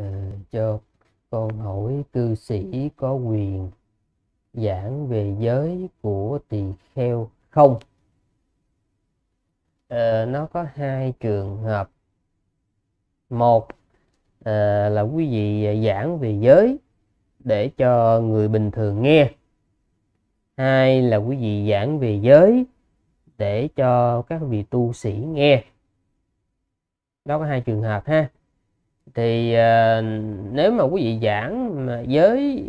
Ờ, cho con hỏi cư sĩ có quyền giảng về giới của tỳ kheo không à, nó có hai trường hợp một à, là quý vị giảng về giới để cho người bình thường nghe hai là quý vị giảng về giới để cho các vị tu sĩ nghe đó có hai trường hợp ha thì uh, nếu mà quý vị giảng mà giới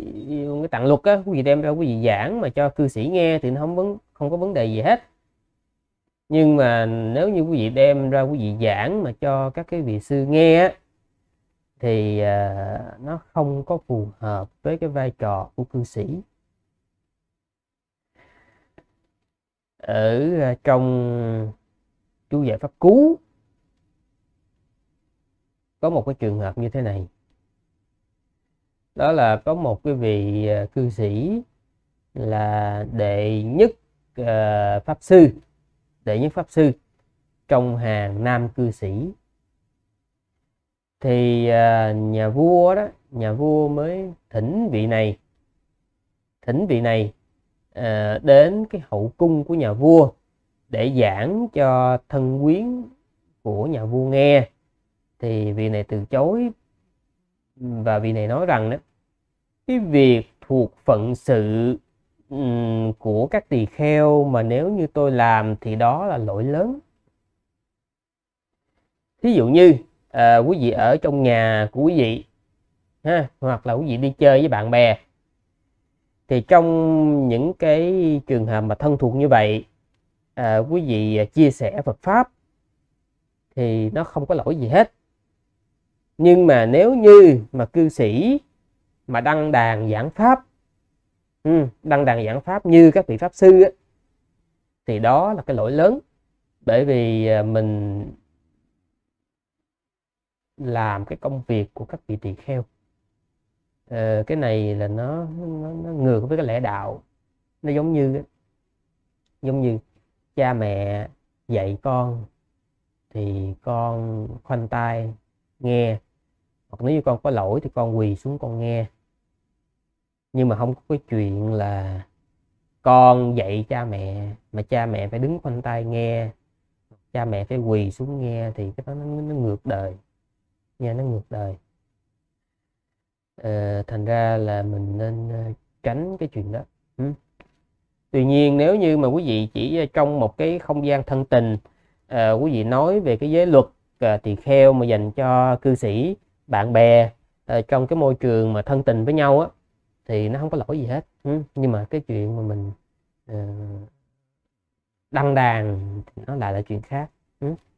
cái tặng luật á quý vị đem ra quý vị giảng mà cho cư sĩ nghe thì nó không vấn không có vấn đề gì hết nhưng mà nếu như quý vị đem ra quý vị giảng mà cho các cái vị sư nghe á thì uh, nó không có phù hợp với cái vai trò của cư sĩ ở ờ, trong chú giải pháp cứu có một cái trường hợp như thế này đó là có một cái vị à, cư sĩ là đệ nhất à, pháp sư đệ nhất pháp sư trong hàng nam cư sĩ thì à, nhà vua đó nhà vua mới thỉnh vị này thỉnh vị này đến cái hậu cung của nhà vua để giảng cho thân quyến của nhà vua nghe thì vị này từ chối và vị này nói rằng đó cái việc thuộc phận sự của các tỳ kheo mà nếu như tôi làm thì đó là lỗi lớn thí dụ như à, quý vị ở trong nhà của quý vị ha, hoặc là quý vị đi chơi với bạn bè thì trong những cái trường hợp mà thân thuộc như vậy à, quý vị à, chia sẻ Phật pháp thì nó không có lỗi gì hết nhưng mà nếu như mà cư sĩ mà đăng đàn giảng pháp ừ, đăng đàn giảng pháp như các vị pháp sư ấy, thì đó là cái lỗi lớn bởi vì à, mình làm cái công việc của các vị tỳ kheo ờ, cái này là nó, nó nó ngược với cái lẽ đạo nó giống như giống như cha mẹ dạy con thì con khoanh tay nghe hoặc nếu như con có lỗi thì con quỳ xuống con nghe nhưng mà không có cái chuyện là con dạy cha mẹ mà cha mẹ phải đứng khoanh tay nghe cha mẹ phải quỳ xuống nghe thì cái đó nó, nó ngược đời nha nó ngược đời à, thành ra là mình nên ờ, tránh cái chuyện đó ừ. tuy nhiên nếu như mà quý vị chỉ ờ, trong một cái không gian thân tình à, quý vị nói về cái giới luật uh, ờ, tỳ kheo mà dành cho cư sĩ bạn bè uh, trong cái môi trường mà thân tình với nhau á thì nó không có lỗi gì hết nhưng mà cái chuyện mà mình uh, đăng đàn thì nó lại là chuyện khác ừ.